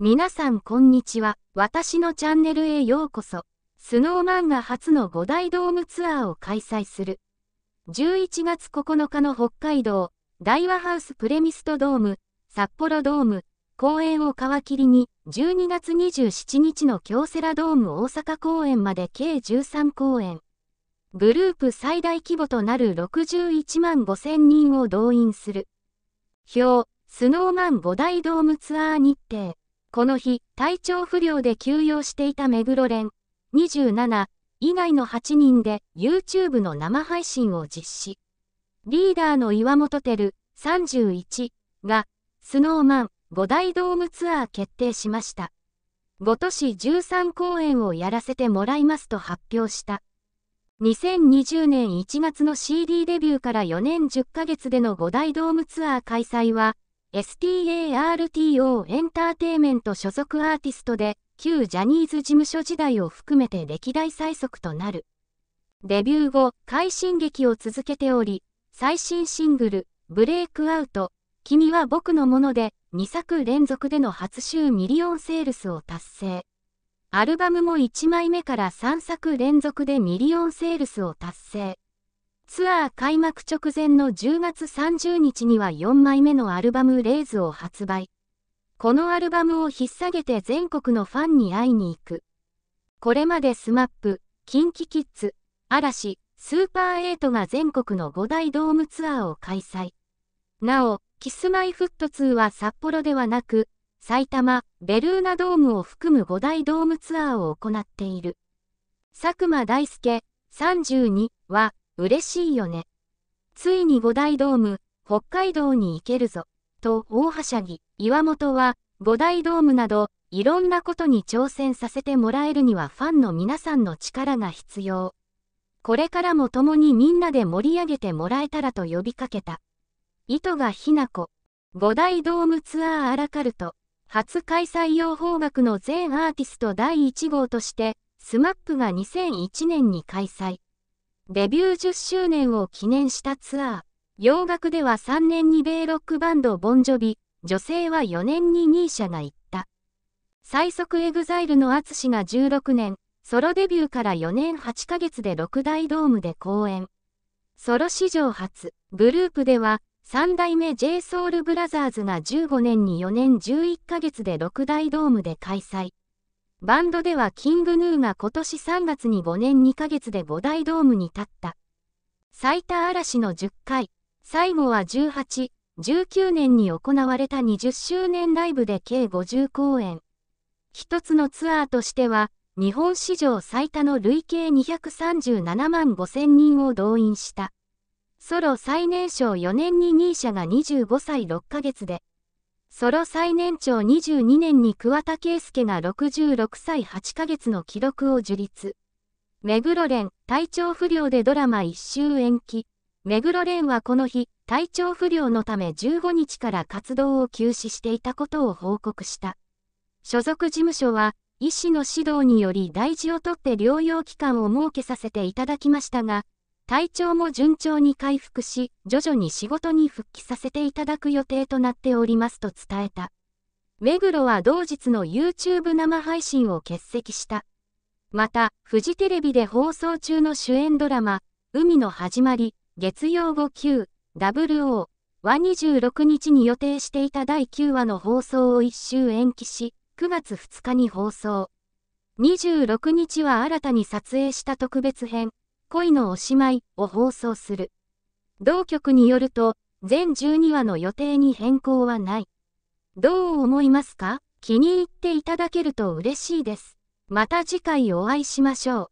皆さんこんにちは。私のチャンネルへようこそ。スノーマンが初の5大ドームツアーを開催する。11月9日の北海道、大和ハウスプレミストドーム、札幌ドーム、公演を皮切りに、12月27日の京セラドーム大阪公演まで計13公演。グループ最大規模となる61万5000人を動員する。表、スノーマン5大ドームツアー日程。この日、体調不良で休養していた目黒連27以外の8人で YouTube の生配信を実施。リーダーの岩本照、31が、スノーマン5大ドームツアー決定しました。5都市13公演をやらせてもらいますと発表した。2020年1月の CD デビューから4年10ヶ月での5大ドームツアー開催は、STARTO エンターテイメント所属アーティストで、旧ジャニーズ事務所時代を含めて歴代最速となる。デビュー後、快進撃を続けており、最新シングル、ブレイクアウト、君は僕のもので、2作連続での初週ミリオンセールスを達成。アルバムも1枚目から3作連続でミリオンセールスを達成。ツアー開幕直前の10月30日には4枚目のアルバムレイズを発売。このアルバムを引っ提げて全国のファンに会いに行く。これまでスマップ、KinKiKids、嵐、スーパー8が全国の5大ドームツアーを開催。なお、キスマイフット2は札幌ではなく、埼玉、ベルーナドームを含む5大ドームツアーを行っている。佐久間大介32は、嬉しいよね。ついに五大ドーム、北海道に行けるぞ、と大はしゃぎ、岩本は、五大ドームなど、いろんなことに挑戦させてもらえるにはファンの皆さんの力が必要。これからも共にみんなで盛り上げてもらえたらと呼びかけた。糸がひな子、五大ドームツアーアラカルト、初開催用邦楽の全アーティスト第1号として、SMAP が2001年に開催。デビュー10周年を記念したツアー。洋楽では3年に米ロックバンドボンジョビ、女性は4年に nisia が行った。最速エグザイルのシが16年、ソロデビューから4年8ヶ月で6大ドームで公演。ソロ史上初、グループでは、三代目 j s o u l b r o t h e r s が15年に4年11ヶ月で6大ドームで開催。バンドではキングヌーが今年3月に5年2ヶ月で5大ドームに立った。最多嵐の10回、最後は18、19年に行われた20周年ライブで計50公演。一つのツアーとしては、日本史上最多の累計237万5000人を動員した。ソロ最年少4年に nisia が25歳6ヶ月で、ソロ最年長22年に桑田佳祐が66歳8ヶ月の記録を樹立。目黒蓮、体調不良でドラマ一周延期。目黒蓮はこの日、体調不良のため15日から活動を休止していたことを報告した。所属事務所は、医師の指導により大事をとって療養期間を設けさせていただきましたが、体調も順調に回復し、徐々に仕事に復帰させていただく予定となっておりますと伝えた。目黒は同日の YouTube 生配信を欠席した。また、フジテレビで放送中の主演ドラマ、海の始まり、月曜後9、WO は26日に予定していた第9話の放送を1周延期し、9月2日に放送。26日は新たに撮影した特別編、恋のおしまいを放送する。同局によると、全12話の予定に変更はない。どう思いますか気に入っていただけると嬉しいです。また次回お会いしましょう。